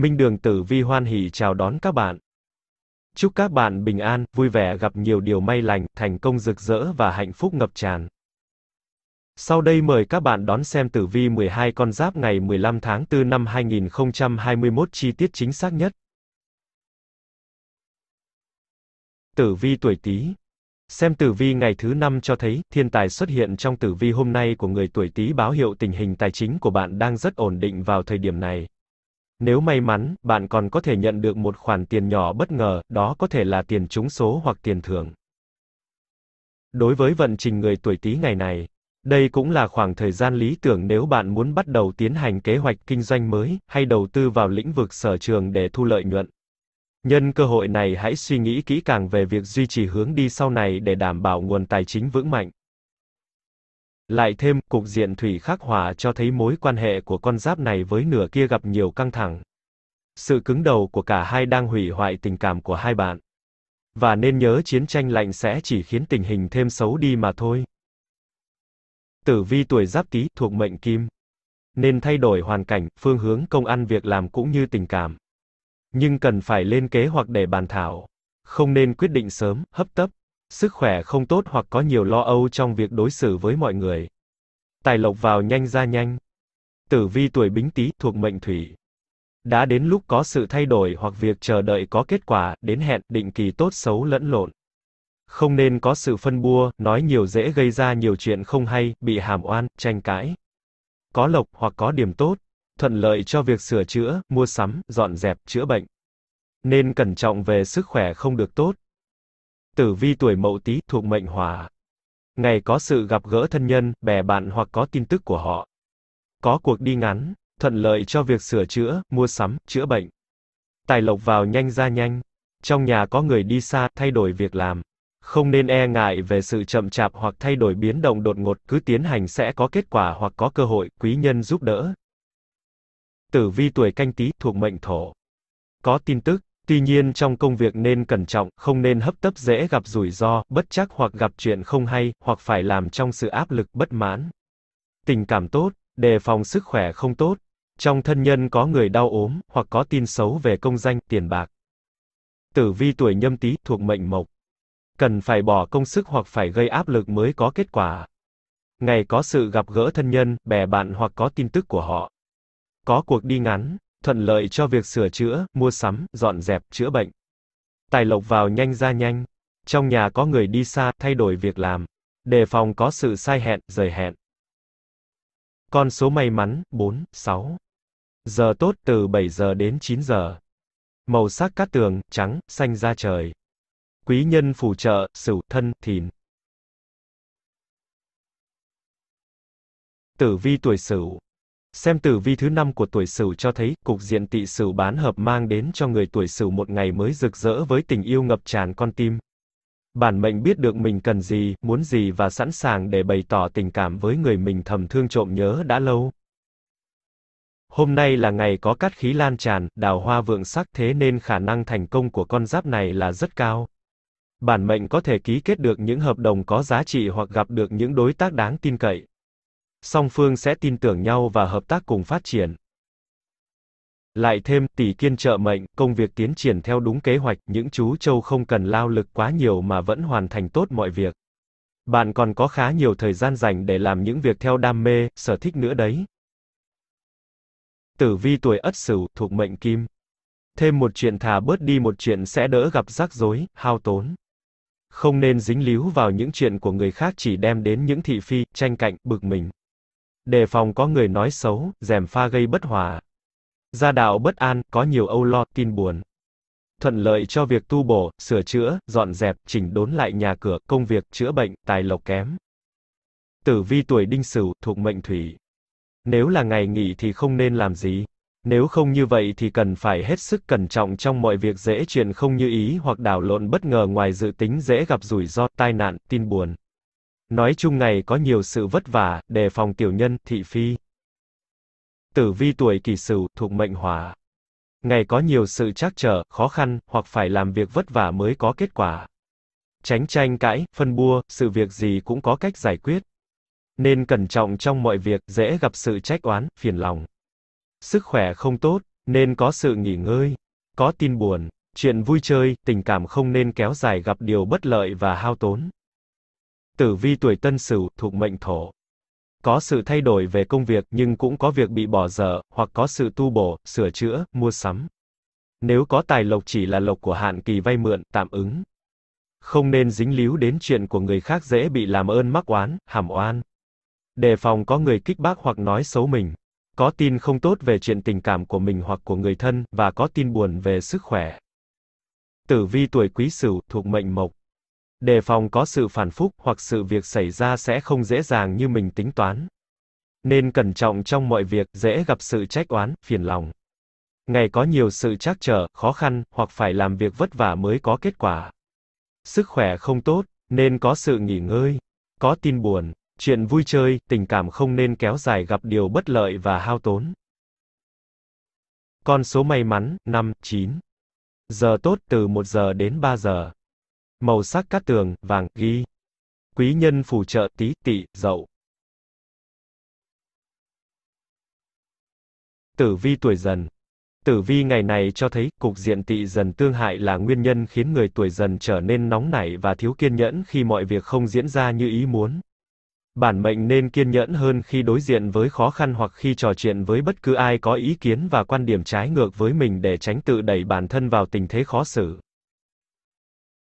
Minh Đường Tử Vi hoan hỉ chào đón các bạn. Chúc các bạn bình an, vui vẻ gặp nhiều điều may lành, thành công rực rỡ và hạnh phúc ngập tràn. Sau đây mời các bạn đón xem tử vi 12 con giáp ngày 15 tháng 4 năm 2021 chi tiết chính xác nhất. Tử vi tuổi Tý. Xem tử vi ngày thứ năm cho thấy, thiên tài xuất hiện trong tử vi hôm nay của người tuổi Tý báo hiệu tình hình tài chính của bạn đang rất ổn định vào thời điểm này. Nếu may mắn, bạn còn có thể nhận được một khoản tiền nhỏ bất ngờ, đó có thể là tiền trúng số hoặc tiền thưởng. Đối với vận trình người tuổi Tý ngày này, đây cũng là khoảng thời gian lý tưởng nếu bạn muốn bắt đầu tiến hành kế hoạch kinh doanh mới hay đầu tư vào lĩnh vực sở trường để thu lợi nhuận. Nhân cơ hội này hãy suy nghĩ kỹ càng về việc duy trì hướng đi sau này để đảm bảo nguồn tài chính vững mạnh. Lại thêm, cục diện thủy khắc hỏa cho thấy mối quan hệ của con giáp này với nửa kia gặp nhiều căng thẳng. Sự cứng đầu của cả hai đang hủy hoại tình cảm của hai bạn. Và nên nhớ chiến tranh lạnh sẽ chỉ khiến tình hình thêm xấu đi mà thôi. Tử vi tuổi giáp tý thuộc mệnh kim. Nên thay đổi hoàn cảnh, phương hướng công ăn việc làm cũng như tình cảm. Nhưng cần phải lên kế hoạch để bàn thảo. Không nên quyết định sớm, hấp tấp sức khỏe không tốt hoặc có nhiều lo âu trong việc đối xử với mọi người. Tài lộc vào nhanh ra nhanh. Tử vi tuổi Bính Tý thuộc mệnh thủy. Đã đến lúc có sự thay đổi hoặc việc chờ đợi có kết quả, đến hẹn, định kỳ tốt xấu lẫn lộn. Không nên có sự phân bua, nói nhiều dễ gây ra nhiều chuyện không hay, bị hàm oan, tranh cãi. Có lộc hoặc có điểm tốt, thuận lợi cho việc sửa chữa, mua sắm, dọn dẹp, chữa bệnh. Nên cẩn trọng về sức khỏe không được tốt tử vi tuổi mậu tý thuộc mệnh hỏa. Ngày có sự gặp gỡ thân nhân, bè bạn hoặc có tin tức của họ. Có cuộc đi ngắn, thuận lợi cho việc sửa chữa, mua sắm, chữa bệnh. Tài lộc vào nhanh ra nhanh. Trong nhà có người đi xa, thay đổi việc làm. Không nên e ngại về sự chậm chạp hoặc thay đổi biến động đột ngột, cứ tiến hành sẽ có kết quả hoặc có cơ hội, quý nhân giúp đỡ. Tử vi tuổi canh tí thuộc mệnh thổ. Có tin tức, Tuy nhiên trong công việc nên cẩn trọng, không nên hấp tấp dễ gặp rủi ro, bất chắc hoặc gặp chuyện không hay, hoặc phải làm trong sự áp lực, bất mãn. Tình cảm tốt, đề phòng sức khỏe không tốt. Trong thân nhân có người đau ốm, hoặc có tin xấu về công danh, tiền bạc. Tử vi tuổi nhâm tý thuộc mệnh mộc. Cần phải bỏ công sức hoặc phải gây áp lực mới có kết quả. Ngày có sự gặp gỡ thân nhân, bè bạn hoặc có tin tức của họ. Có cuộc đi ngắn, thuận lợi cho việc sửa chữa, mua sắm, dọn dẹp, chữa bệnh. Tài lộc vào nhanh ra nhanh. Trong nhà có người đi xa, thay đổi việc làm. Đề phòng có sự sai hẹn, rời hẹn. Con số may mắn, 4, 6. Giờ tốt từ 7 giờ đến 9 giờ. Màu sắc cát tường, trắng, xanh da trời. Quý nhân phù trợ, sửu, thân, thìn. Tử vi tuổi sửu. Xem tử vi thứ năm của tuổi Sửu cho thấy, cục diện tỵ Sửu bán hợp mang đến cho người tuổi Sửu một ngày mới rực rỡ với tình yêu ngập tràn con tim. Bản mệnh biết được mình cần gì, muốn gì và sẵn sàng để bày tỏ tình cảm với người mình thầm thương trộm nhớ đã lâu. Hôm nay là ngày có cát khí lan tràn, đào hoa vượng sắc thế nên khả năng thành công của con giáp này là rất cao. Bản mệnh có thể ký kết được những hợp đồng có giá trị hoặc gặp được những đối tác đáng tin cậy song phương sẽ tin tưởng nhau và hợp tác cùng phát triển. Lại thêm, tỷ kiên trợ mệnh, công việc tiến triển theo đúng kế hoạch, những chú châu không cần lao lực quá nhiều mà vẫn hoàn thành tốt mọi việc. Bạn còn có khá nhiều thời gian dành để làm những việc theo đam mê, sở thích nữa đấy. Tử vi tuổi Ất Sửu thuộc mệnh Kim. Thêm một chuyện thà bớt đi một chuyện sẽ đỡ gặp rắc rối, hao tốn. Không nên dính líu vào những chuyện của người khác chỉ đem đến những thị phi, tranh cạnh, bực mình đề phòng có người nói xấu, rèm pha gây bất hòa. Gia đạo bất an, có nhiều âu lo, tin buồn. Thuận lợi cho việc tu bổ, sửa chữa, dọn dẹp, chỉnh đốn lại nhà cửa, công việc, chữa bệnh, tài lộc kém. Tử vi tuổi đinh sửu, thuộc mệnh thủy. Nếu là ngày nghỉ thì không nên làm gì. Nếu không như vậy thì cần phải hết sức cẩn trọng trong mọi việc dễ chuyện không như ý hoặc đảo lộn bất ngờ ngoài dự tính dễ gặp rủi ro, tai nạn, tin buồn. Nói chung ngày có nhiều sự vất vả, đề phòng tiểu nhân, thị phi. Tử vi tuổi kỷ sửu, thuộc mệnh hỏa. Ngày có nhiều sự trắc trở, khó khăn, hoặc phải làm việc vất vả mới có kết quả. Tránh tranh cãi, phân bua, sự việc gì cũng có cách giải quyết. Nên cẩn trọng trong mọi việc, dễ gặp sự trách oán, phiền lòng. Sức khỏe không tốt, nên có sự nghỉ ngơi. Có tin buồn, chuyện vui chơi, tình cảm không nên kéo dài gặp điều bất lợi và hao tốn. Tử vi tuổi Tân Sửu thuộc mệnh Thổ. Có sự thay đổi về công việc nhưng cũng có việc bị bỏ dở, hoặc có sự tu bổ, sửa chữa, mua sắm. Nếu có tài lộc chỉ là lộc của hạn kỳ vay mượn, tạm ứng. Không nên dính líu đến chuyện của người khác dễ bị làm ơn mắc oán, hàm oan. Đề phòng có người kích bác hoặc nói xấu mình. Có tin không tốt về chuyện tình cảm của mình hoặc của người thân, và có tin buồn về sức khỏe. Tử vi tuổi quý sửu, thuộc mệnh mộc đề phòng có sự phản phúc hoặc sự việc xảy ra sẽ không dễ dàng như mình tính toán. Nên cẩn trọng trong mọi việc, dễ gặp sự trách oán, phiền lòng. Ngày có nhiều sự trắc trở, khó khăn, hoặc phải làm việc vất vả mới có kết quả. Sức khỏe không tốt, nên có sự nghỉ ngơi. Có tin buồn, chuyện vui chơi, tình cảm không nên kéo dài gặp điều bất lợi và hao tốn. Con số may mắn, 5, 9. Giờ tốt từ 1 giờ đến 3 giờ. Màu sắc cát tường, vàng, ghi. Quý nhân phù trợ tí, tỵ, dậu. Tử vi tuổi dần. Tử vi ngày này cho thấy, cục diện tỵ dần tương hại là nguyên nhân khiến người tuổi dần trở nên nóng nảy và thiếu kiên nhẫn khi mọi việc không diễn ra như ý muốn. Bản mệnh nên kiên nhẫn hơn khi đối diện với khó khăn hoặc khi trò chuyện với bất cứ ai có ý kiến và quan điểm trái ngược với mình để tránh tự đẩy bản thân vào tình thế khó xử.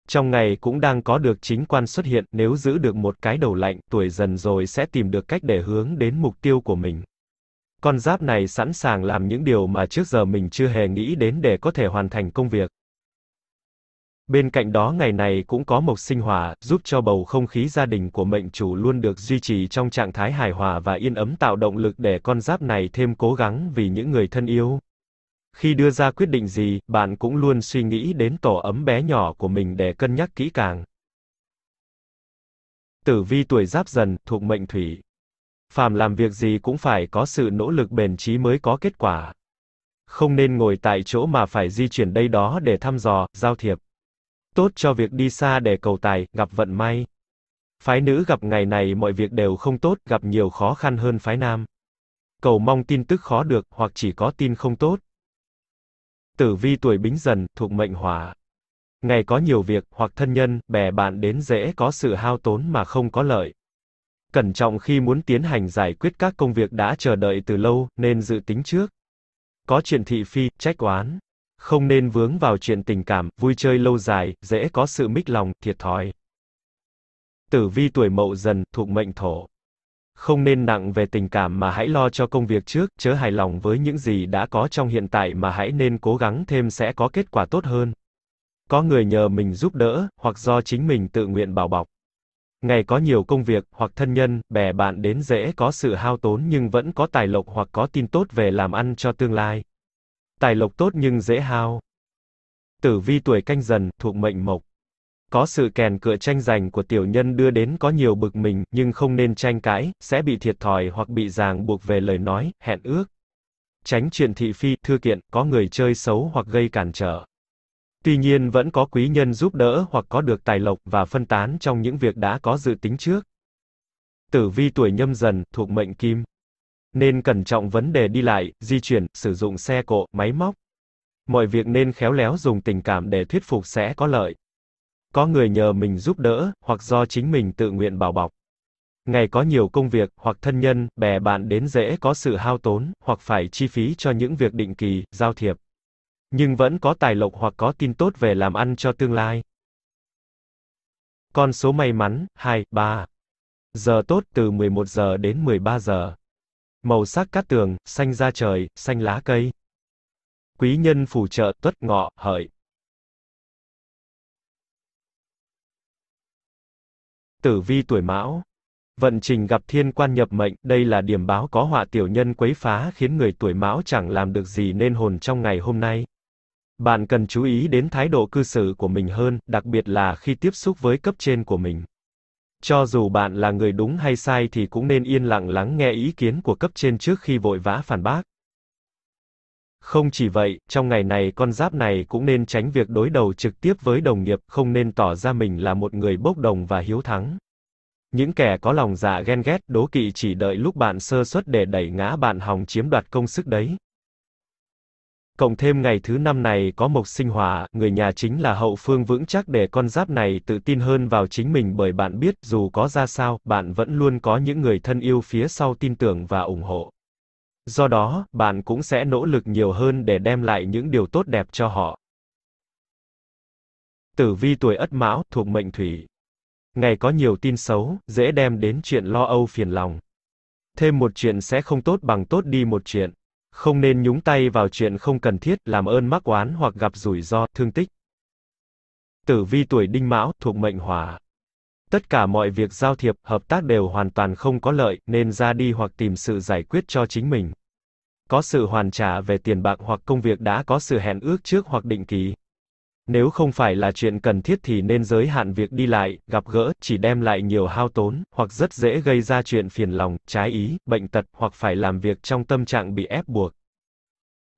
Trong ngày cũng đang có được chính quan xuất hiện, nếu giữ được một cái đầu lạnh, tuổi dần rồi sẽ tìm được cách để hướng đến mục tiêu của mình. Con giáp này sẵn sàng làm những điều mà trước giờ mình chưa hề nghĩ đến để có thể hoàn thành công việc. Bên cạnh đó ngày này cũng có mộc sinh hỏa, giúp cho bầu không khí gia đình của mệnh chủ luôn được duy trì trong trạng thái hài hòa và yên ấm tạo động lực để con giáp này thêm cố gắng vì những người thân yêu. Khi đưa ra quyết định gì, bạn cũng luôn suy nghĩ đến tổ ấm bé nhỏ của mình để cân nhắc kỹ càng. Tử vi tuổi giáp dần, thuộc mệnh thủy. Phàm làm việc gì cũng phải có sự nỗ lực bền chí mới có kết quả. Không nên ngồi tại chỗ mà phải di chuyển đây đó để thăm dò, giao thiệp. Tốt cho việc đi xa để cầu tài, gặp vận may. Phái nữ gặp ngày này mọi việc đều không tốt, gặp nhiều khó khăn hơn phái nam. Cầu mong tin tức khó được, hoặc chỉ có tin không tốt. Tử vi tuổi bính dần, thuộc mệnh hỏa. Ngày có nhiều việc, hoặc thân nhân, bè bạn đến dễ có sự hao tốn mà không có lợi. Cẩn trọng khi muốn tiến hành giải quyết các công việc đã chờ đợi từ lâu, nên dự tính trước. Có chuyện thị phi, trách oán. Không nên vướng vào chuyện tình cảm, vui chơi lâu dài, dễ có sự mích lòng, thiệt thòi. Tử vi tuổi mậu dần, thuộc mệnh thổ không nên nặng về tình cảm mà hãy lo cho công việc trước, chớ hài lòng với những gì đã có trong hiện tại mà hãy nên cố gắng thêm sẽ có kết quả tốt hơn. Có người nhờ mình giúp đỡ, hoặc do chính mình tự nguyện bảo bọc. Ngày có nhiều công việc, hoặc thân nhân, bè bạn đến dễ có sự hao tốn nhưng vẫn có tài lộc hoặc có tin tốt về làm ăn cho tương lai. Tài lộc tốt nhưng dễ hao. Tử vi tuổi canh dần, thuộc mệnh mộc. Có sự kèn cựa tranh giành của tiểu nhân đưa đến có nhiều bực mình, nhưng không nên tranh cãi, sẽ bị thiệt thòi hoặc bị ràng buộc về lời nói, hẹn ước. Tránh chuyện thị phi, thư kiện, có người chơi xấu hoặc gây cản trở. Tuy nhiên vẫn có quý nhân giúp đỡ hoặc có được tài lộc và phân tán trong những việc đã có dự tính trước. Tử vi tuổi nhâm dần, thuộc mệnh kim. Nên cẩn trọng vấn đề đi lại, di chuyển, sử dụng xe cộ, máy móc. Mọi việc nên khéo léo dùng tình cảm để thuyết phục sẽ có lợi có người nhờ mình giúp đỡ, hoặc do chính mình tự nguyện bảo bọc. Ngày có nhiều công việc, hoặc thân nhân, bè bạn đến dễ có sự hao tốn, hoặc phải chi phí cho những việc định kỳ, giao thiệp. Nhưng vẫn có tài lộc hoặc có tin tốt về làm ăn cho tương lai. Con số may mắn, 2, 3. Giờ tốt từ 11 giờ đến 13 giờ. Màu sắc cát tường, xanh da trời, xanh lá cây. Quý nhân phù trợ, tuất ngọ, hợi. Tử vi tuổi Mão. Vận trình gặp thiên quan nhập mệnh, đây là điểm báo có họa tiểu nhân quấy phá khiến người tuổi Mão chẳng làm được gì nên hồn trong ngày hôm nay. Bạn cần chú ý đến thái độ cư xử của mình hơn, đặc biệt là khi tiếp xúc với cấp trên của mình. Cho dù bạn là người đúng hay sai thì cũng nên yên lặng lắng nghe ý kiến của cấp trên trước khi vội vã phản bác. Không chỉ vậy, trong ngày này con giáp này cũng nên tránh việc đối đầu trực tiếp với đồng nghiệp, không nên tỏ ra mình là một người bốc đồng và hiếu thắng. Những kẻ có lòng dạ ghen ghét, đố kỵ chỉ đợi lúc bạn sơ suất để đẩy ngã bạn hòng chiếm đoạt công sức đấy. Cộng thêm ngày thứ năm này có mộc sinh hỏa, người nhà chính là hậu phương vững chắc để con giáp này tự tin hơn vào chính mình bởi bạn biết dù có ra sao, bạn vẫn luôn có những người thân yêu phía sau tin tưởng và ủng hộ do đó, bạn cũng sẽ nỗ lực nhiều hơn để đem lại những điều tốt đẹp cho họ. Tử vi tuổi Ất Mão thuộc mệnh Thủy. Ngày có nhiều tin xấu, dễ đem đến chuyện lo âu phiền lòng. Thêm một chuyện sẽ không tốt bằng tốt đi một chuyện. Không nên nhúng tay vào chuyện không cần thiết, làm ơn mắc oán hoặc gặp rủi ro, thương tích. Tử vi tuổi Đinh Mão thuộc mệnh Hỏa. Tất cả mọi việc giao thiệp, hợp tác đều hoàn toàn không có lợi, nên ra đi hoặc tìm sự giải quyết cho chính mình. Có sự hoàn trả về tiền bạc hoặc công việc đã có sự hẹn ước trước hoặc định kỳ. Nếu không phải là chuyện cần thiết thì nên giới hạn việc đi lại, gặp gỡ, chỉ đem lại nhiều hao tốn, hoặc rất dễ gây ra chuyện phiền lòng, trái ý, bệnh tật, hoặc phải làm việc trong tâm trạng bị ép buộc.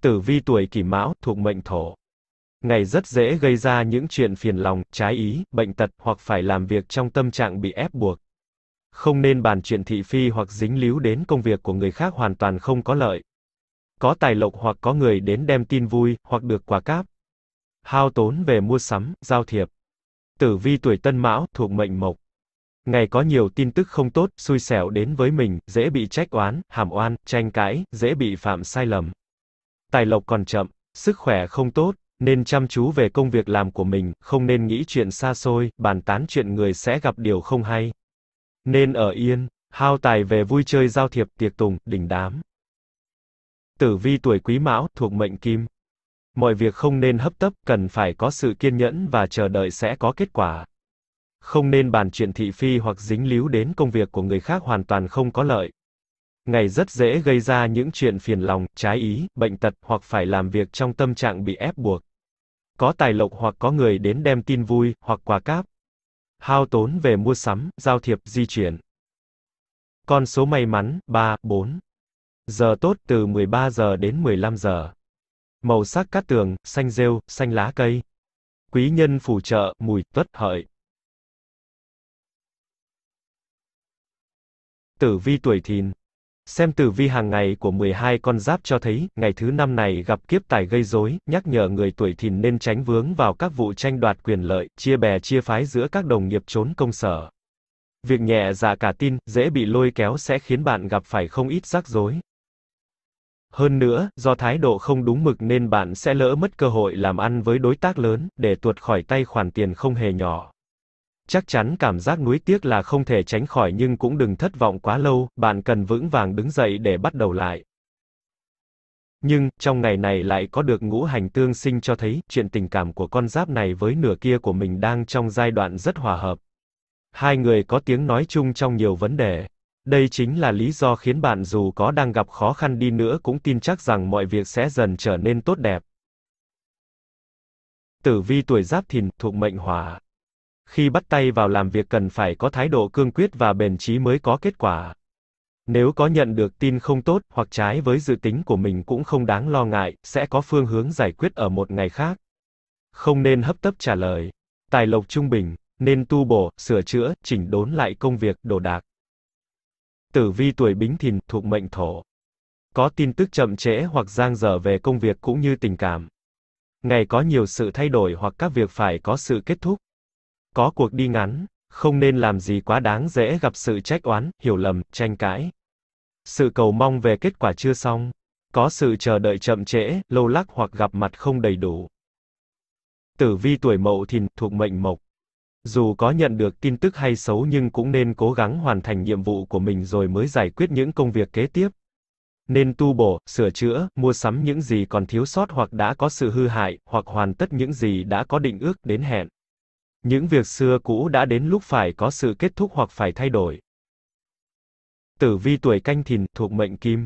Tử vi tuổi kỷ mão, thuộc mệnh thổ ngày rất dễ gây ra những chuyện phiền lòng, trái ý, bệnh tật, hoặc phải làm việc trong tâm trạng bị ép buộc. Không nên bàn chuyện thị phi hoặc dính líu đến công việc của người khác hoàn toàn không có lợi. Có tài lộc hoặc có người đến đem tin vui, hoặc được quà cáp. Hao tốn về mua sắm, giao thiệp. Tử vi tuổi tân mão, thuộc mệnh mộc. Ngày có nhiều tin tức không tốt, xui xẻo đến với mình, dễ bị trách oán, hàm oan, tranh cãi, dễ bị phạm sai lầm. Tài lộc còn chậm, sức khỏe không tốt, nên chăm chú về công việc làm của mình, không nên nghĩ chuyện xa xôi, bàn tán chuyện người sẽ gặp điều không hay. Nên ở yên, hao tài về vui chơi giao thiệp tiệc tùng, đình đám. Tử vi tuổi quý mão, thuộc mệnh kim. Mọi việc không nên hấp tấp, cần phải có sự kiên nhẫn và chờ đợi sẽ có kết quả. Không nên bàn chuyện thị phi hoặc dính líu đến công việc của người khác hoàn toàn không có lợi, ngày rất dễ gây ra những chuyện phiền lòng, trái ý, bệnh tật hoặc phải làm việc trong tâm trạng bị ép buộc. Có tài lộc hoặc có người đến đem tin vui hoặc quà cáp. Hao tốn về mua sắm, giao thiệp, di chuyển. Con số may mắn 3, 4. Giờ tốt từ 13 giờ đến 15 giờ. Màu sắc cát tường, xanh rêu, xanh lá cây. Quý nhân phù trợ, mùi tuất hợi. Tử vi tuổi thìn Xem tử vi hàng ngày của 12 con giáp cho thấy, ngày thứ năm này gặp kiếp tài gây rối, nhắc nhở người tuổi thìn nên tránh vướng vào các vụ tranh đoạt quyền lợi, chia bè chia phái giữa các đồng nghiệp trốn công sở. Việc nhẹ dạ cả tin, dễ bị lôi kéo sẽ khiến bạn gặp phải không ít rắc rối. Hơn nữa, do thái độ không đúng mực nên bạn sẽ lỡ mất cơ hội làm ăn với đối tác lớn, để tuột khỏi tay khoản tiền không hề nhỏ chắc chắn cảm giác nuối tiếc là không thể tránh khỏi nhưng cũng đừng thất vọng quá lâu, bạn cần vững vàng đứng dậy để bắt đầu lại. Nhưng, trong ngày này lại có được ngũ hành tương sinh cho thấy, chuyện tình cảm của con giáp này với nửa kia của mình đang trong giai đoạn rất hòa hợp. Hai người có tiếng nói chung trong nhiều vấn đề. Đây chính là lý do khiến bạn dù có đang gặp khó khăn đi nữa cũng tin chắc rằng mọi việc sẽ dần trở nên tốt đẹp. Tử vi tuổi giáp thìn, thuộc mệnh hỏa khi bắt tay vào làm việc cần phải có thái độ cương quyết và bền chí mới có kết quả. Nếu có nhận được tin không tốt hoặc trái với dự tính của mình cũng không đáng lo ngại, sẽ có phương hướng giải quyết ở một ngày khác. Không nên hấp tấp trả lời. Tài lộc trung bình, nên tu bổ, sửa chữa, chỉnh đốn lại công việc, đồ đạc. Tử vi tuổi Bính Thìn thuộc mệnh Thổ. Có tin tức chậm trễ hoặc giang dở về công việc cũng như tình cảm. Ngày có nhiều sự thay đổi hoặc các việc phải có sự kết thúc có cuộc đi ngắn, không nên làm gì quá đáng dễ gặp sự trách oán, hiểu lầm, tranh cãi. Sự cầu mong về kết quả chưa xong, có sự chờ đợi chậm trễ, lâu lắc hoặc gặp mặt không đầy đủ. Tử vi tuổi mậu thìn thuộc mệnh mộc. Dù có nhận được tin tức hay xấu nhưng cũng nên cố gắng hoàn thành nhiệm vụ của mình rồi mới giải quyết những công việc kế tiếp. Nên tu bổ, sửa chữa, mua sắm những gì còn thiếu sót hoặc đã có sự hư hại, hoặc hoàn tất những gì đã có định ước đến hẹn. Những việc xưa cũ đã đến lúc phải có sự kết thúc hoặc phải thay đổi. Tử vi tuổi canh thìn thuộc mệnh kim.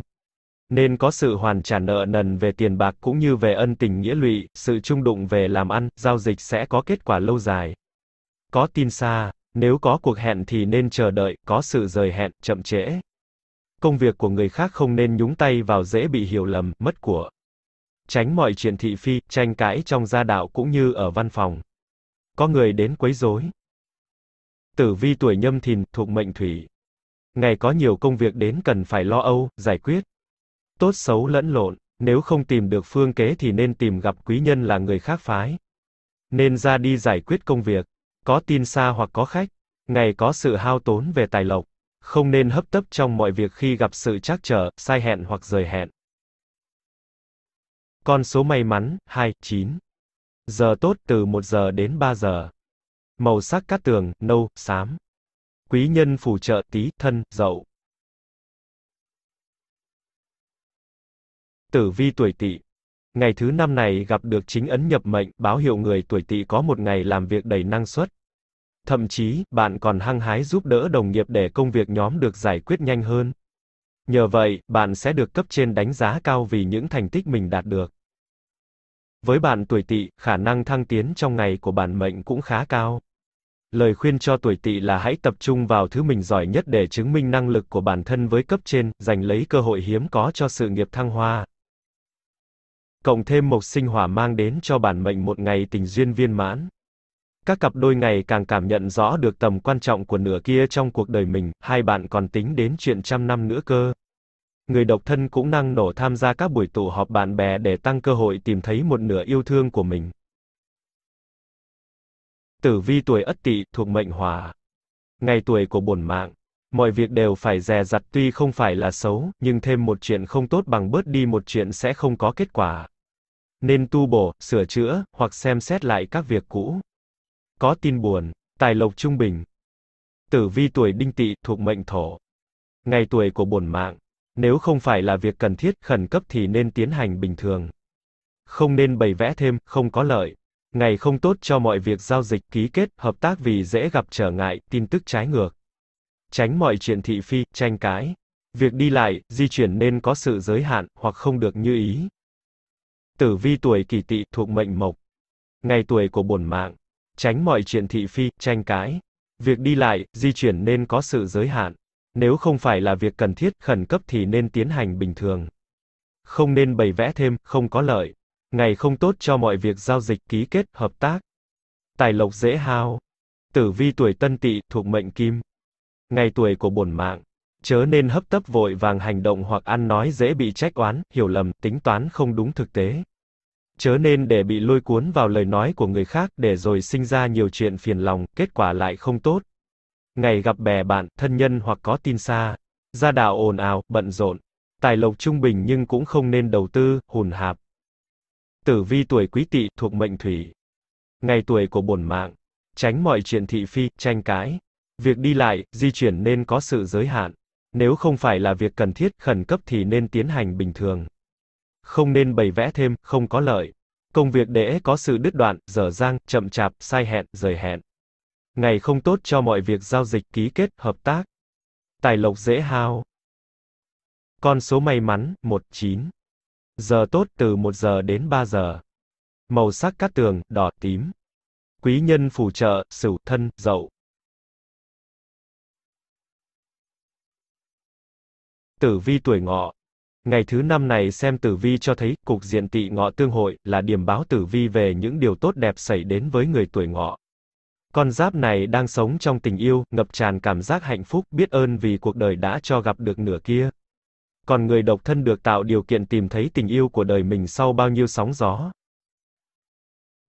Nên có sự hoàn trả nợ nần về tiền bạc cũng như về ân tình nghĩa lụy, sự trung đụng về làm ăn, giao dịch sẽ có kết quả lâu dài. Có tin xa, nếu có cuộc hẹn thì nên chờ đợi, có sự rời hẹn, chậm trễ. Công việc của người khác không nên nhúng tay vào dễ bị hiểu lầm, mất của. Tránh mọi chuyện thị phi, tranh cãi trong gia đạo cũng như ở văn phòng có người đến quấy rối. Tử vi tuổi nhâm thìn, thuộc mệnh thủy. Ngày có nhiều công việc đến cần phải lo âu, giải quyết. Tốt xấu lẫn lộn, nếu không tìm được phương kế thì nên tìm gặp quý nhân là người khác phái. Nên ra đi giải quyết công việc, có tin xa hoặc có khách, ngày có sự hao tốn về tài lộc, không nên hấp tấp trong mọi việc khi gặp sự trắc trở, sai hẹn hoặc rời hẹn. Con số may mắn, 2, 9. Giờ tốt từ 1 giờ đến 3 giờ. Màu sắc cát tường, nâu, xám. Quý nhân phù trợ tí, thân, dậu. Tử vi tuổi tỵ. Ngày thứ năm này gặp được chính ấn nhập mệnh, báo hiệu người tuổi tỵ có một ngày làm việc đầy năng suất. Thậm chí, bạn còn hăng hái giúp đỡ đồng nghiệp để công việc nhóm được giải quyết nhanh hơn. Nhờ vậy, bạn sẽ được cấp trên đánh giá cao vì những thành tích mình đạt được. Với bạn tuổi tỵ, khả năng thăng tiến trong ngày của bản mệnh cũng khá cao. Lời khuyên cho tuổi tỵ là hãy tập trung vào thứ mình giỏi nhất để chứng minh năng lực của bản thân với cấp trên, giành lấy cơ hội hiếm có cho sự nghiệp thăng hoa. Cộng thêm mộc sinh hỏa mang đến cho bản mệnh một ngày tình duyên viên mãn. Các cặp đôi ngày càng cảm nhận rõ được tầm quan trọng của nửa kia trong cuộc đời mình, hai bạn còn tính đến chuyện trăm năm nữa cơ người độc thân cũng năng nổ tham gia các buổi tụ họp bạn bè để tăng cơ hội tìm thấy một nửa yêu thương của mình. Tử vi tuổi Ất Tỵ thuộc mệnh Hỏa. Ngày tuổi của bổn mạng, mọi việc đều phải dè dặt tuy không phải là xấu, nhưng thêm một chuyện không tốt bằng bớt đi một chuyện sẽ không có kết quả. Nên tu bổ, sửa chữa hoặc xem xét lại các việc cũ. Có tin buồn, tài lộc trung bình. Tử vi tuổi Đinh Tỵ thuộc mệnh Thổ. Ngày tuổi của bổn mạng, nếu không phải là việc cần thiết, khẩn cấp thì nên tiến hành bình thường. Không nên bày vẽ thêm, không có lợi. Ngày không tốt cho mọi việc giao dịch, ký kết, hợp tác vì dễ gặp trở ngại, tin tức trái ngược. Tránh mọi chuyện thị phi, tranh cãi. Việc đi lại, di chuyển nên có sự giới hạn, hoặc không được như ý. Tử vi tuổi kỷ tỵ thuộc mệnh mộc. Ngày tuổi của bổn mạng. Tránh mọi chuyện thị phi, tranh cãi. Việc đi lại, di chuyển nên có sự giới hạn. Nếu không phải là việc cần thiết, khẩn cấp thì nên tiến hành bình thường. Không nên bày vẽ thêm, không có lợi. Ngày không tốt cho mọi việc giao dịch, ký kết, hợp tác. Tài lộc dễ hao. Tử vi tuổi tân tỵ thuộc mệnh kim. Ngày tuổi của bổn mạng. Chớ nên hấp tấp vội vàng hành động hoặc ăn nói dễ bị trách oán, hiểu lầm, tính toán không đúng thực tế. Chớ nên để bị lôi cuốn vào lời nói của người khác để rồi sinh ra nhiều chuyện phiền lòng, kết quả lại không tốt ngày gặp bè bạn, thân nhân hoặc có tin xa. Gia đạo ồn ào, bận rộn. Tài lộc trung bình nhưng cũng không nên đầu tư, hùn hạp. Tử vi tuổi quý tỵ thuộc mệnh thủy. Ngày tuổi của bổn mạng. Tránh mọi chuyện thị phi, tranh cãi. Việc đi lại, di chuyển nên có sự giới hạn. Nếu không phải là việc cần thiết, khẩn cấp thì nên tiến hành bình thường. Không nên bày vẽ thêm, không có lợi. Công việc để có sự đứt đoạn, dở dang, chậm chạp, sai hẹn, rời hẹn. Ngày không tốt cho mọi việc giao dịch ký kết, hợp tác. Tài lộc dễ hao. Con số may mắn, 19. Giờ tốt từ 1 giờ đến 3 giờ. Màu sắc cát tường, đỏ, tím. Quý nhân phù trợ, sửu, thân, dậu. Tử vi tuổi ngọ. Ngày thứ năm này xem tử vi cho thấy, cục diện tị ngọ tương hội, là điểm báo tử vi về những điều tốt đẹp xảy đến với người tuổi ngọ. Con giáp này đang sống trong tình yêu, ngập tràn cảm giác hạnh phúc, biết ơn vì cuộc đời đã cho gặp được nửa kia. Còn người độc thân được tạo điều kiện tìm thấy tình yêu của đời mình sau bao nhiêu sóng gió.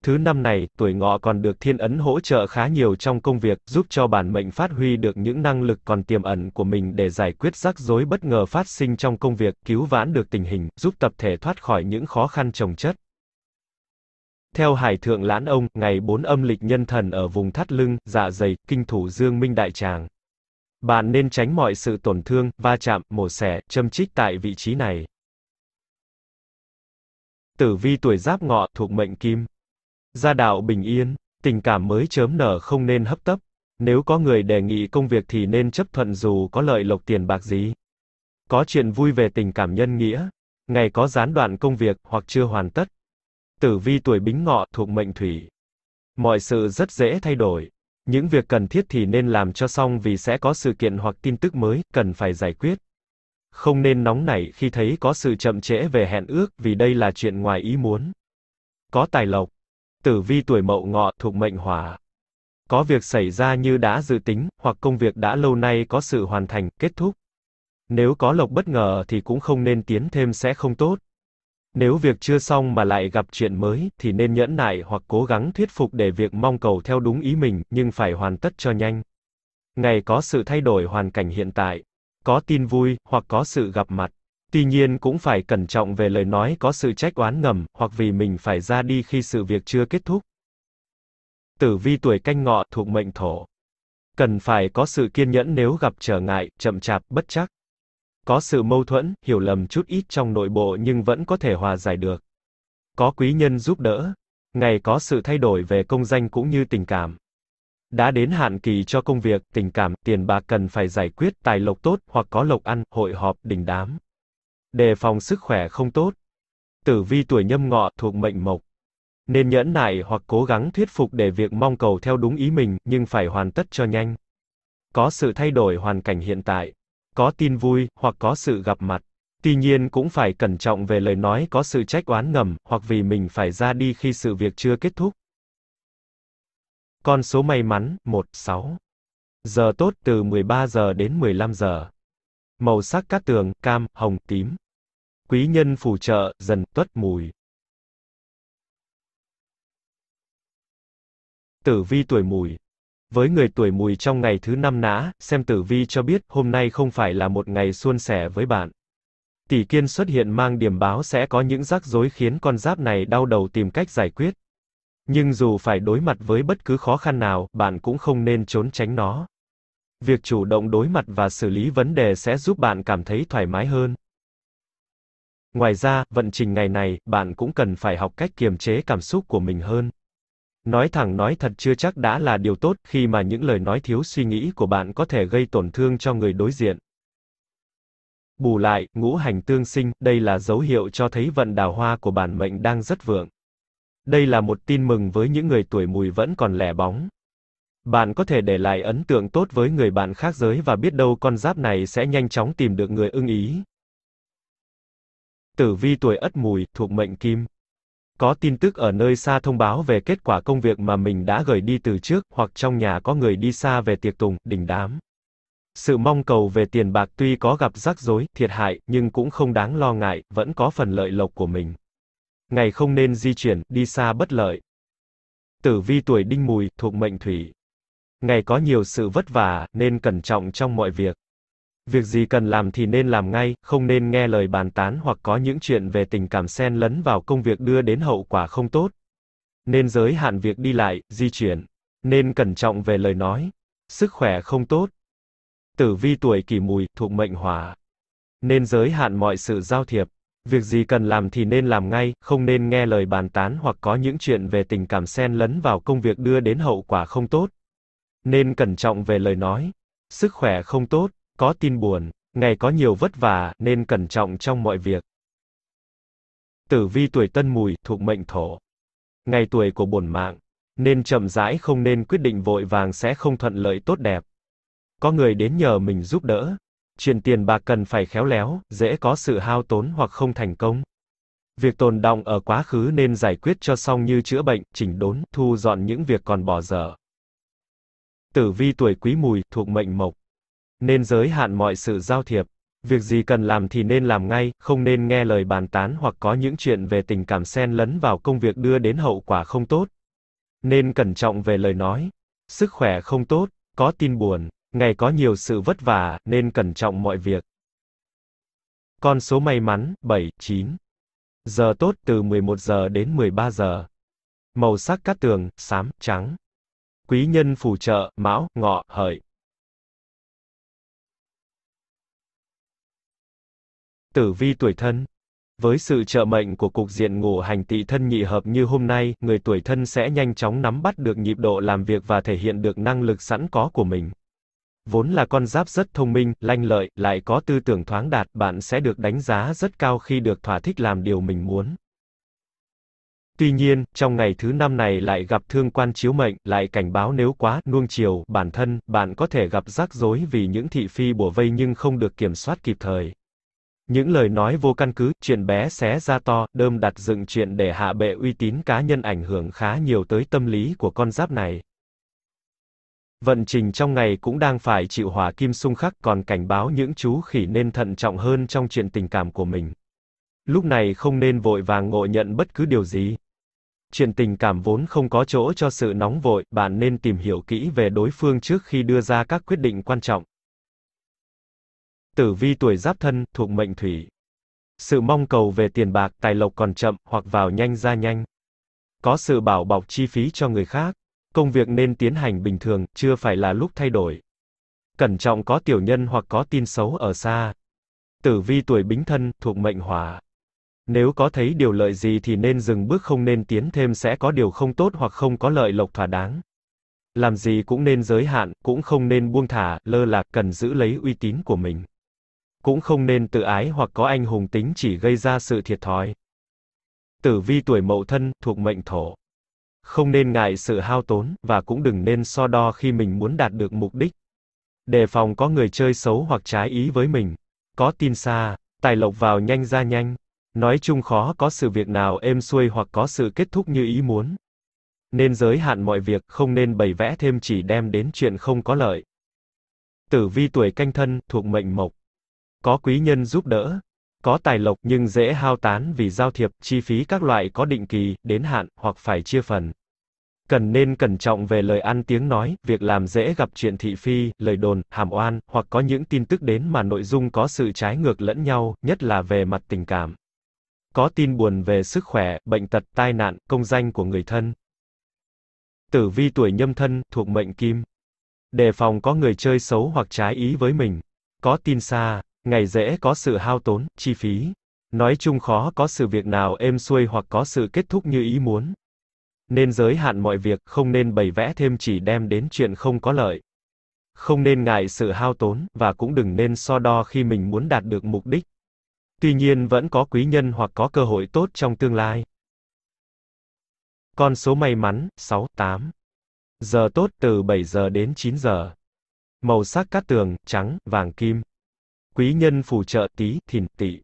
Thứ năm này, tuổi ngọ còn được thiên ấn hỗ trợ khá nhiều trong công việc, giúp cho bản mệnh phát huy được những năng lực còn tiềm ẩn của mình để giải quyết rắc rối bất ngờ phát sinh trong công việc, cứu vãn được tình hình, giúp tập thể thoát khỏi những khó khăn trồng chất. Theo Hải Thượng Lãn Ông, ngày 4 âm lịch nhân thần ở vùng thắt lưng, dạ dày, kinh thủ dương minh đại tràng. Bạn nên tránh mọi sự tổn thương, va chạm, mổ xẻ, châm chích tại vị trí này. Tử vi tuổi giáp ngọ thuộc mệnh kim. Gia đạo bình yên, tình cảm mới chớm nở không nên hấp tấp. Nếu có người đề nghị công việc thì nên chấp thuận dù có lợi lộc tiền bạc gì. Có chuyện vui về tình cảm nhân nghĩa. Ngày có gián đoạn công việc hoặc chưa hoàn tất, Tử vi tuổi Bính Ngọ thuộc mệnh Thủy. Mọi sự rất dễ thay đổi. Những việc cần thiết thì nên làm cho xong vì sẽ có sự kiện hoặc tin tức mới cần phải giải quyết. Không nên nóng nảy khi thấy có sự chậm trễ về hẹn ước vì đây là chuyện ngoài ý muốn. Có tài lộc. Tử vi tuổi Mậu Ngọ thuộc mệnh Hỏa. Có việc xảy ra như đã dự tính, hoặc công việc đã lâu nay có sự hoàn thành, kết thúc. Nếu có lộc bất ngờ thì cũng không nên tiến thêm sẽ không tốt. Nếu việc chưa xong mà lại gặp chuyện mới, thì nên nhẫn nại hoặc cố gắng thuyết phục để việc mong cầu theo đúng ý mình, nhưng phải hoàn tất cho nhanh. Ngày có sự thay đổi hoàn cảnh hiện tại, có tin vui, hoặc có sự gặp mặt. Tuy nhiên cũng phải cẩn trọng về lời nói có sự trách oán ngầm, hoặc vì mình phải ra đi khi sự việc chưa kết thúc. Tử vi tuổi canh ngọ thuộc mệnh thổ. Cần phải có sự kiên nhẫn nếu gặp trở ngại, chậm chạp, bất chắc. Có sự mâu thuẫn, hiểu lầm chút ít trong nội bộ nhưng vẫn có thể hòa giải được. Có quý nhân giúp đỡ, ngày có sự thay đổi về công danh cũng như tình cảm. Đã đến hạn kỳ cho công việc, tình cảm, tiền bạc cần phải giải quyết, tài lộc tốt hoặc có lộc ăn, hội họp, đình đám. Đề phòng sức khỏe không tốt. Tử vi tuổi nhâm ngọ thuộc mệnh mộc. Nên nhẫn nại hoặc cố gắng thuyết phục để việc mong cầu theo đúng ý mình, nhưng phải hoàn tất cho nhanh. Có sự thay đổi hoàn cảnh hiện tại có tin vui, hoặc có sự gặp mặt. Tuy nhiên cũng phải cẩn trọng về lời nói có sự trách oán ngầm, hoặc vì mình phải ra đi khi sự việc chưa kết thúc. Con số may mắn, 16. Giờ tốt từ 13 giờ đến 15 giờ. Màu sắc cát tường, cam, hồng, tím. Quý nhân phù trợ, dần, tuất, mùi. Tử vi tuổi mùi. Với người tuổi mùi trong ngày thứ năm nã, xem tử vi cho biết hôm nay không phải là một ngày suôn sẻ với bạn. Tỷ kiên xuất hiện mang điểm báo sẽ có những rắc rối khiến con giáp này đau đầu tìm cách giải quyết. Nhưng dù phải đối mặt với bất cứ khó khăn nào, bạn cũng không nên trốn tránh nó. Việc chủ động đối mặt và xử lý vấn đề sẽ giúp bạn cảm thấy thoải mái hơn. Ngoài ra, vận trình ngày này, bạn cũng cần phải học cách kiềm chế cảm xúc của mình hơn nói thẳng nói thật chưa chắc đã là điều tốt khi mà những lời nói thiếu suy nghĩ của bạn có thể gây tổn thương cho người đối diện bù lại ngũ hành tương sinh đây là dấu hiệu cho thấy vận đào hoa của bản mệnh đang rất vượng đây là một tin mừng với những người tuổi mùi vẫn còn lẻ bóng bạn có thể để lại ấn tượng tốt với người bạn khác giới và biết đâu con giáp này sẽ nhanh chóng tìm được người ưng ý. Tử vi tuổi Ất Mùi thuộc mệnh Kim, có tin tức ở nơi xa thông báo về kết quả công việc mà mình đã gửi đi từ trước, hoặc trong nhà có người đi xa về tiệc tùng, đình đám. Sự mong cầu về tiền bạc tuy có gặp rắc rối, thiệt hại, nhưng cũng không đáng lo ngại, vẫn có phần lợi lộc của mình. Ngày không nên di chuyển, đi xa bất lợi. Tử vi tuổi đinh mùi, thuộc mệnh thủy. Ngày có nhiều sự vất vả, nên cẩn trọng trong mọi việc. Việc gì cần làm thì nên làm ngay, không nên nghe lời bàn tán hoặc có những chuyện về tình cảm xen lẫn vào công việc đưa đến hậu quả không tốt. Nên giới hạn việc đi lại, di chuyển. Nên cẩn trọng về lời nói. Sức khỏe không tốt. Tử vi tuổi kỷ mùi, thuộc mệnh hỏa. Nên giới hạn mọi sự giao thiệp. Việc gì cần làm thì nên làm ngay, không nên nghe lời bàn tán hoặc có những chuyện về tình cảm xen lẫn vào công việc đưa đến hậu quả không tốt. Nên cẩn trọng về lời nói. Sức khỏe không tốt có tin buồn, ngày có nhiều vất vả nên cẩn trọng trong mọi việc. Tử vi tuổi Tân Mùi thuộc mệnh Thổ. Ngày tuổi của bổn mạng, nên chậm rãi không nên quyết định vội vàng sẽ không thuận lợi tốt đẹp. Có người đến nhờ mình giúp đỡ, chuyện tiền bạc cần phải khéo léo, dễ có sự hao tốn hoặc không thành công. Việc tồn đọng ở quá khứ nên giải quyết cho xong như chữa bệnh, chỉnh đốn, thu dọn những việc còn bỏ dở. Tử vi tuổi Quý Mùi thuộc mệnh Mộc nên giới hạn mọi sự giao thiệp. Việc gì cần làm thì nên làm ngay, không nên nghe lời bàn tán hoặc có những chuyện về tình cảm xen lấn vào công việc đưa đến hậu quả không tốt. Nên cẩn trọng về lời nói. Sức khỏe không tốt, có tin buồn, ngày có nhiều sự vất vả, nên cẩn trọng mọi việc. Con số may mắn 7, 9. Giờ tốt từ 11 giờ đến 13 giờ. Màu sắc cát tường, xám, trắng. Quý nhân phù trợ, mão, ngọ, hợi. Tử vi tuổi thân với sự trợ mệnh của cục diện ngũ hành tỵ thân nhị hợp như hôm nay, người tuổi thân sẽ nhanh chóng nắm bắt được nhịp độ làm việc và thể hiện được năng lực sẵn có của mình. Vốn là con giáp rất thông minh, lanh lợi, lại có tư tưởng thoáng đạt, bạn sẽ được đánh giá rất cao khi được thỏa thích làm điều mình muốn. Tuy nhiên, trong ngày thứ năm này lại gặp thương quan chiếu mệnh, lại cảnh báo nếu quá, nuông chiều, bản thân, bạn có thể gặp rắc rối vì những thị phi bủa vây nhưng không được kiểm soát kịp thời. Những lời nói vô căn cứ, chuyện bé xé ra to, đơm đặt dựng chuyện để hạ bệ uy tín cá nhân ảnh hưởng khá nhiều tới tâm lý của con giáp này. Vận trình trong ngày cũng đang phải chịu hỏa kim xung khắc còn cảnh báo những chú khỉ nên thận trọng hơn trong chuyện tình cảm của mình. Lúc này không nên vội vàng ngộ nhận bất cứ điều gì. Chuyện tình cảm vốn không có chỗ cho sự nóng vội, bạn nên tìm hiểu kỹ về đối phương trước khi đưa ra các quyết định quan trọng tử vi tuổi giáp thân, thuộc mệnh thủy. Sự mong cầu về tiền bạc, tài lộc còn chậm, hoặc vào nhanh ra nhanh. Có sự bảo bọc chi phí cho người khác. Công việc nên tiến hành bình thường, chưa phải là lúc thay đổi. Cẩn trọng có tiểu nhân hoặc có tin xấu ở xa. Tử vi tuổi bính thân, thuộc mệnh hỏa. Nếu có thấy điều lợi gì thì nên dừng bước không nên tiến thêm sẽ có điều không tốt hoặc không có lợi lộc thỏa đáng. Làm gì cũng nên giới hạn, cũng không nên buông thả, lơ lạc, cần giữ lấy uy tín của mình cũng không nên tự ái hoặc có anh hùng tính chỉ gây ra sự thiệt thòi. Tử vi tuổi mậu thân, thuộc mệnh thổ. Không nên ngại sự hao tốn, và cũng đừng nên so đo khi mình muốn đạt được mục đích. Đề phòng có người chơi xấu hoặc trái ý với mình. Có tin xa, tài lộc vào nhanh ra nhanh. Nói chung khó có sự việc nào êm xuôi hoặc có sự kết thúc như ý muốn. Nên giới hạn mọi việc, không nên bày vẽ thêm chỉ đem đến chuyện không có lợi. Tử vi tuổi canh thân, thuộc mệnh mộc có quý nhân giúp đỡ, có tài lộc nhưng dễ hao tán vì giao thiệp, chi phí các loại có định kỳ, đến hạn, hoặc phải chia phần. Cần nên cẩn trọng về lời ăn tiếng nói, việc làm dễ gặp chuyện thị phi, lời đồn, hàm oan, hoặc có những tin tức đến mà nội dung có sự trái ngược lẫn nhau, nhất là về mặt tình cảm. Có tin buồn về sức khỏe, bệnh tật, tai nạn, công danh của người thân. Tử vi tuổi nhâm thân, thuộc mệnh kim. Đề phòng có người chơi xấu hoặc trái ý với mình. Có tin xa, Ngày dễ có sự hao tốn, chi phí. Nói chung khó có sự việc nào êm xuôi hoặc có sự kết thúc như ý muốn. Nên giới hạn mọi việc, không nên bày vẽ thêm chỉ đem đến chuyện không có lợi. Không nên ngại sự hao tốn, và cũng đừng nên so đo khi mình muốn đạt được mục đích. Tuy nhiên vẫn có quý nhân hoặc có cơ hội tốt trong tương lai. Con số may mắn, 6, 8. Giờ tốt từ 7 giờ đến 9 giờ. Màu sắc cát tường, trắng, vàng kim quý nhân phù trợ tí thìn tỵ.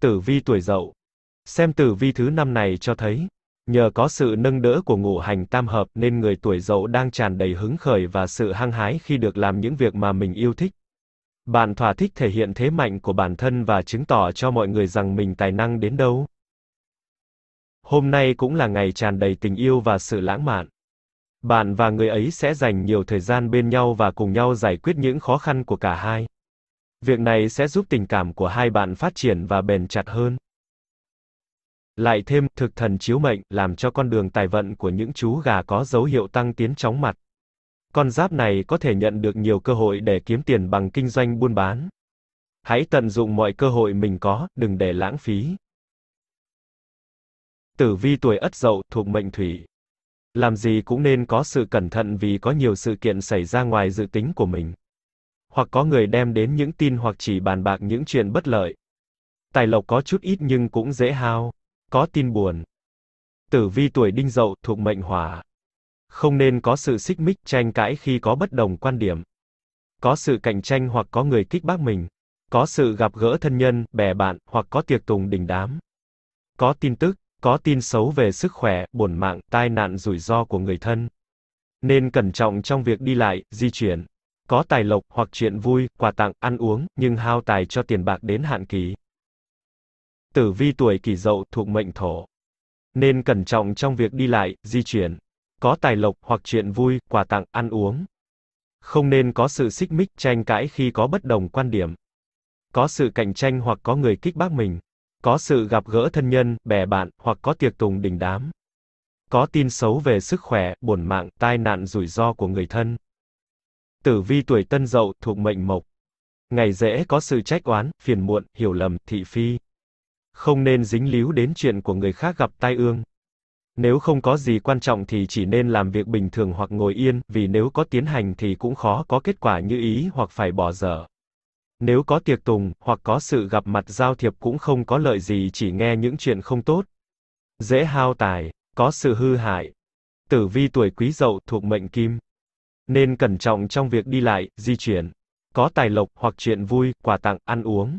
Tử vi tuổi dậu. Xem tử vi thứ năm này cho thấy, nhờ có sự nâng đỡ của ngũ hành tam hợp nên người tuổi dậu đang tràn đầy hứng khởi và sự hăng hái khi được làm những việc mà mình yêu thích. Bạn thỏa thích thể hiện thế mạnh của bản thân và chứng tỏ cho mọi người rằng mình tài năng đến đâu. Hôm nay cũng là ngày tràn đầy tình yêu và sự lãng mạn bạn và người ấy sẽ dành nhiều thời gian bên nhau và cùng nhau giải quyết những khó khăn của cả hai. Việc này sẽ giúp tình cảm của hai bạn phát triển và bền chặt hơn. Lại thêm, thực thần chiếu mệnh, làm cho con đường tài vận của những chú gà có dấu hiệu tăng tiến chóng mặt. Con giáp này có thể nhận được nhiều cơ hội để kiếm tiền bằng kinh doanh buôn bán. Hãy tận dụng mọi cơ hội mình có, đừng để lãng phí. Tử vi tuổi Ất Dậu thuộc mệnh Thủy, làm gì cũng nên có sự cẩn thận vì có nhiều sự kiện xảy ra ngoài dự tính của mình. Hoặc có người đem đến những tin hoặc chỉ bàn bạc những chuyện bất lợi. Tài lộc có chút ít nhưng cũng dễ hao, có tin buồn. Tử vi tuổi đinh dậu thuộc mệnh hỏa. Không nên có sự xích mích tranh cãi khi có bất đồng quan điểm. Có sự cạnh tranh hoặc có người kích bác mình. Có sự gặp gỡ thân nhân, bè bạn, hoặc có tiệc tùng đình đám. Có tin tức có tin xấu về sức khỏe, bổn mạng, tai nạn rủi ro của người thân. Nên cẩn trọng trong việc đi lại, di chuyển. Có tài lộc hoặc chuyện vui, quà tặng, ăn uống, nhưng hao tài cho tiền bạc đến hạn kỳ. Tử vi tuổi kỷ dậu thuộc mệnh thổ. Nên cẩn trọng trong việc đi lại, di chuyển. Có tài lộc hoặc chuyện vui, quà tặng, ăn uống. Không nên có sự xích mích, tranh cãi khi có bất đồng quan điểm. Có sự cạnh tranh hoặc có người kích bác mình có sự gặp gỡ thân nhân, bè bạn, hoặc có tiệc tùng đình đám. Có tin xấu về sức khỏe, buồn mạng, tai nạn rủi ro của người thân. Tử vi tuổi tân dậu thuộc mệnh mộc. Ngày dễ có sự trách oán, phiền muộn, hiểu lầm, thị phi. Không nên dính líu đến chuyện của người khác gặp tai ương. Nếu không có gì quan trọng thì chỉ nên làm việc bình thường hoặc ngồi yên, vì nếu có tiến hành thì cũng khó có kết quả như ý hoặc phải bỏ dở. Nếu có tiệc tùng, hoặc có sự gặp mặt giao thiệp cũng không có lợi gì chỉ nghe những chuyện không tốt. Dễ hao tài, có sự hư hại. Tử vi tuổi quý dậu thuộc mệnh kim. Nên cẩn trọng trong việc đi lại, di chuyển. Có tài lộc hoặc chuyện vui, quà tặng, ăn uống.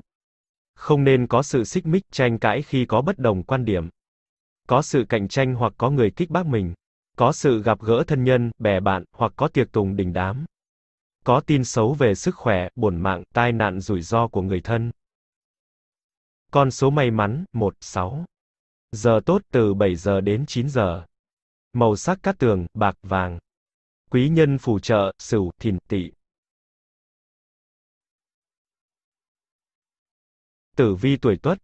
Không nên có sự xích mích tranh cãi khi có bất đồng quan điểm. Có sự cạnh tranh hoặc có người kích bác mình. Có sự gặp gỡ thân nhân, bè bạn, hoặc có tiệc tùng đình đám có tin xấu về sức khỏe, bổn mạng, tai nạn rủi ro của người thân. Con số may mắn, 16. Giờ tốt từ 7 giờ đến 9 giờ. Màu sắc cát tường, bạc vàng. Quý nhân phù trợ, sửu, thìn, tỵ. Tử vi tuổi tuất.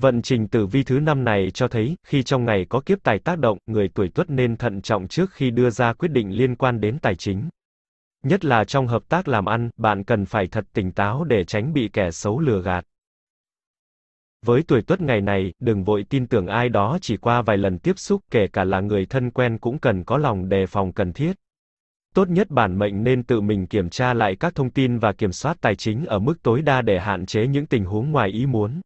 Vận trình tử vi thứ năm này cho thấy, khi trong ngày có kiếp tài tác động, người tuổi tuất nên thận trọng trước khi đưa ra quyết định liên quan đến tài chính. Nhất là trong hợp tác làm ăn, bạn cần phải thật tỉnh táo để tránh bị kẻ xấu lừa gạt. Với tuổi tuất ngày này, đừng vội tin tưởng ai đó chỉ qua vài lần tiếp xúc, kể cả là người thân quen cũng cần có lòng đề phòng cần thiết. Tốt nhất bản mệnh nên tự mình kiểm tra lại các thông tin và kiểm soát tài chính ở mức tối đa để hạn chế những tình huống ngoài ý muốn.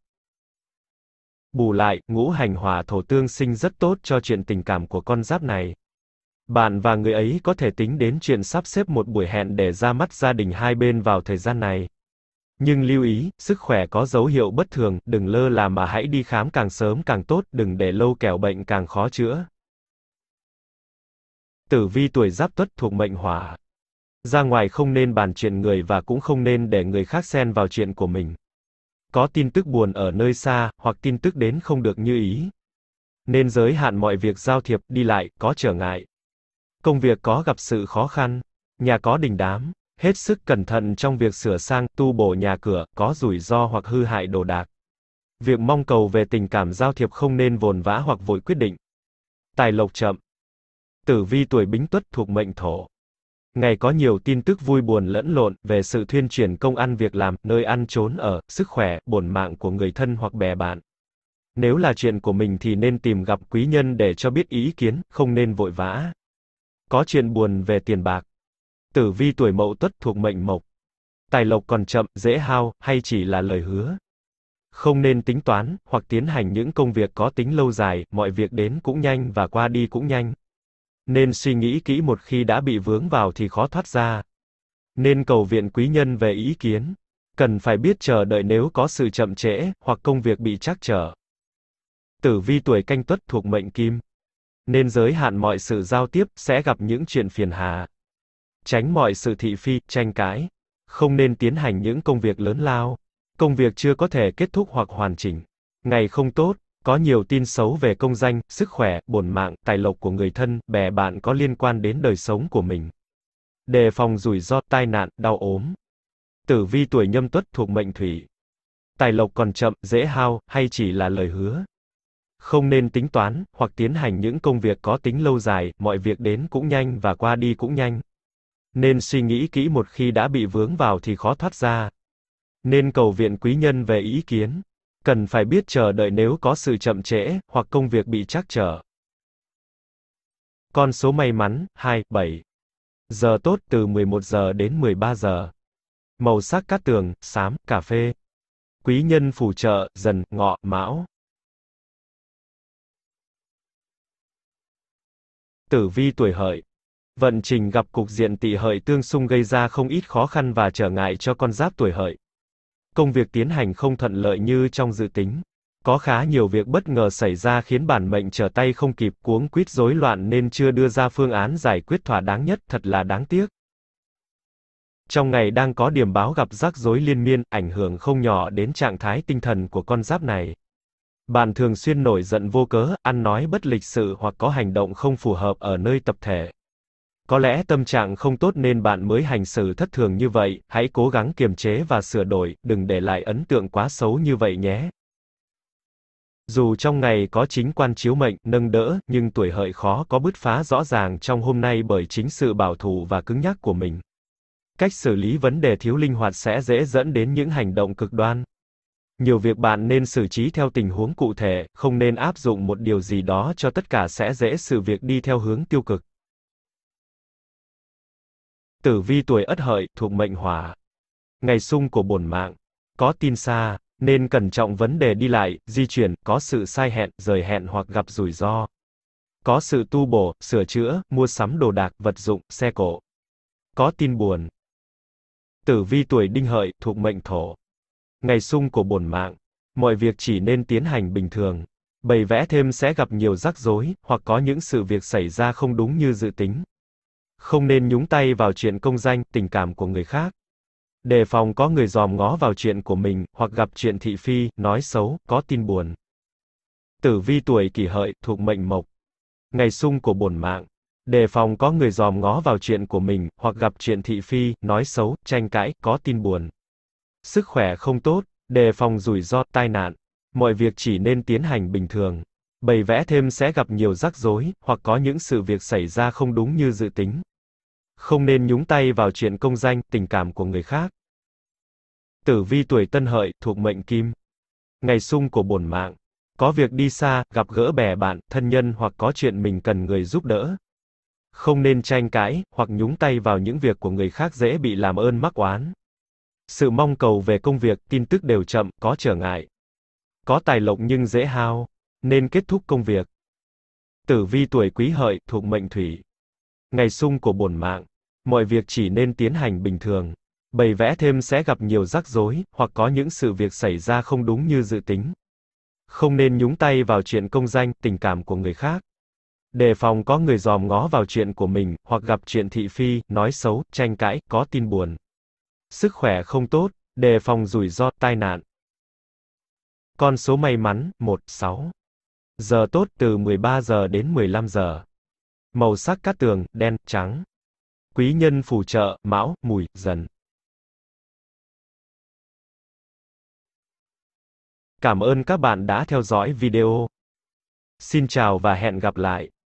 Bù lại, ngũ hành hỏa thổ tương sinh rất tốt cho chuyện tình cảm của con giáp này. Bạn và người ấy có thể tính đến chuyện sắp xếp một buổi hẹn để ra mắt gia đình hai bên vào thời gian này. Nhưng lưu ý, sức khỏe có dấu hiệu bất thường, đừng lơ là mà hãy đi khám càng sớm càng tốt, đừng để lâu kẻo bệnh càng khó chữa. Tử vi tuổi giáp tuất thuộc mệnh hỏa. Ra ngoài không nên bàn chuyện người và cũng không nên để người khác xen vào chuyện của mình. Có tin tức buồn ở nơi xa, hoặc tin tức đến không được như ý. Nên giới hạn mọi việc giao thiệp, đi lại, có trở ngại, công việc có gặp sự khó khăn, nhà có đình đám, hết sức cẩn thận trong việc sửa sang, tu bổ nhà cửa, có rủi ro hoặc hư hại đồ đạc. Việc mong cầu về tình cảm giao thiệp không nên vồn vã hoặc vội quyết định. Tài lộc chậm. Tử vi tuổi Bính Tuất thuộc mệnh Thổ. Ngày có nhiều tin tức vui buồn lẫn lộn về sự thuyên chuyển công ăn việc làm, nơi ăn trốn ở, sức khỏe, bổn mạng của người thân hoặc bè bạn. Nếu là chuyện của mình thì nên tìm gặp quý nhân để cho biết ý kiến, không nên vội vã có chuyện buồn về tiền bạc. Tử vi tuổi mậu tuất thuộc mệnh mộc. Tài lộc còn chậm, dễ hao, hay chỉ là lời hứa. Không nên tính toán, hoặc tiến hành những công việc có tính lâu dài, mọi việc đến cũng nhanh và qua đi cũng nhanh. Nên suy nghĩ kỹ một khi đã bị vướng vào thì khó thoát ra. Nên cầu viện quý nhân về ý kiến. Cần phải biết chờ đợi nếu có sự chậm trễ, hoặc công việc bị trắc trở. Tử vi tuổi canh tuất thuộc mệnh kim nên giới hạn mọi sự giao tiếp, sẽ gặp những chuyện phiền hà. Tránh mọi sự thị phi, tranh cãi. Không nên tiến hành những công việc lớn lao. Công việc chưa có thể kết thúc hoặc hoàn chỉnh. Ngày không tốt, có nhiều tin xấu về công danh, sức khỏe, bổn mạng, tài lộc của người thân, bè bạn có liên quan đến đời sống của mình. Đề phòng rủi ro, tai nạn, đau ốm. Tử vi tuổi nhâm tuất thuộc mệnh thủy. Tài lộc còn chậm, dễ hao, hay chỉ là lời hứa không nên tính toán hoặc tiến hành những công việc có tính lâu dài mọi việc đến cũng nhanh và qua đi cũng nhanh nên suy nghĩ kỹ một khi đã bị vướng vào thì khó thoát ra nên cầu viện quý nhân về ý kiến cần phải biết chờ đợi nếu có sự chậm trễ hoặc công việc bị trắc trở con số may mắn 27 giờ tốt từ 11 giờ đến 13 giờ màu sắc cát tường xám cà phê quý nhân phù trợ dần ngọ mão tử vi tuổi hợi. Vận trình gặp cục diện tỵ hợi tương xung gây ra không ít khó khăn và trở ngại cho con giáp tuổi hợi. Công việc tiến hành không thuận lợi như trong dự tính. Có khá nhiều việc bất ngờ xảy ra khiến bản mệnh trở tay không kịp cuống quýt rối loạn nên chưa đưa ra phương án giải quyết thỏa đáng nhất, thật là đáng tiếc. Trong ngày đang có điểm báo gặp rắc rối liên miên, ảnh hưởng không nhỏ đến trạng thái tinh thần của con giáp này. Bạn thường xuyên nổi giận vô cớ, ăn nói bất lịch sự hoặc có hành động không phù hợp ở nơi tập thể. Có lẽ tâm trạng không tốt nên bạn mới hành xử thất thường như vậy, hãy cố gắng kiềm chế và sửa đổi, đừng để lại ấn tượng quá xấu như vậy nhé. Dù trong ngày có chính quan chiếu mệnh, nâng đỡ, nhưng tuổi hợi khó có bứt phá rõ ràng trong hôm nay bởi chính sự bảo thủ và cứng nhắc của mình. Cách xử lý vấn đề thiếu linh hoạt sẽ dễ dẫn đến những hành động cực đoan. Nhiều việc bạn nên xử trí theo tình huống cụ thể, không nên áp dụng một điều gì đó cho tất cả sẽ dễ sự việc đi theo hướng tiêu cực. Tử vi tuổi Ất Hợi thuộc mệnh Hỏa. Ngày xung của bổn mạng có tin xa, nên cẩn trọng vấn đề đi lại, di chuyển, có sự sai hẹn, rời hẹn hoặc gặp rủi ro. Có sự tu bổ, sửa chữa, mua sắm đồ đạc, vật dụng, xe cộ. Có tin buồn. Tử vi tuổi Đinh Hợi thuộc mệnh Thổ ngày sung của bổn mạng, mọi việc chỉ nên tiến hành bình thường. Bày vẽ thêm sẽ gặp nhiều rắc rối, hoặc có những sự việc xảy ra không đúng như dự tính. Không nên nhúng tay vào chuyện công danh, tình cảm của người khác. Đề phòng có người dòm ngó vào chuyện của mình, hoặc gặp chuyện thị phi, nói xấu, có tin buồn. Tử vi tuổi kỷ hợi, thuộc mệnh mộc. Ngày sung của bổn mạng. Đề phòng có người dòm ngó vào chuyện của mình, hoặc gặp chuyện thị phi, nói xấu, tranh cãi, có tin buồn sức khỏe không tốt, đề phòng rủi ro tai nạn. Mọi việc chỉ nên tiến hành bình thường. Bày vẽ thêm sẽ gặp nhiều rắc rối, hoặc có những sự việc xảy ra không đúng như dự tính. Không nên nhúng tay vào chuyện công danh, tình cảm của người khác. Tử vi tuổi tân hợi, thuộc mệnh kim. Ngày xung của bổn mạng. Có việc đi xa, gặp gỡ bè bạn, thân nhân hoặc có chuyện mình cần người giúp đỡ. Không nên tranh cãi, hoặc nhúng tay vào những việc của người khác dễ bị làm ơn mắc oán. Sự mong cầu về công việc, tin tức đều chậm, có trở ngại. Có tài lộc nhưng dễ hao, nên kết thúc công việc. Tử vi tuổi quý hợi, thuộc mệnh thủy. Ngày sung của bổn mạng, mọi việc chỉ nên tiến hành bình thường. Bày vẽ thêm sẽ gặp nhiều rắc rối, hoặc có những sự việc xảy ra không đúng như dự tính. Không nên nhúng tay vào chuyện công danh, tình cảm của người khác. Đề phòng có người dòm ngó vào chuyện của mình, hoặc gặp chuyện thị phi, nói xấu, tranh cãi, có tin buồn sức khỏe không tốt, đề phòng rủi ro tai nạn. Con số may mắn 16. Giờ tốt từ 13 giờ đến 15 giờ. Màu sắc cát tường đen trắng. Quý nhân phù trợ Mão, Mùi, Dần. Cảm ơn các bạn đã theo dõi video. Xin chào và hẹn gặp lại.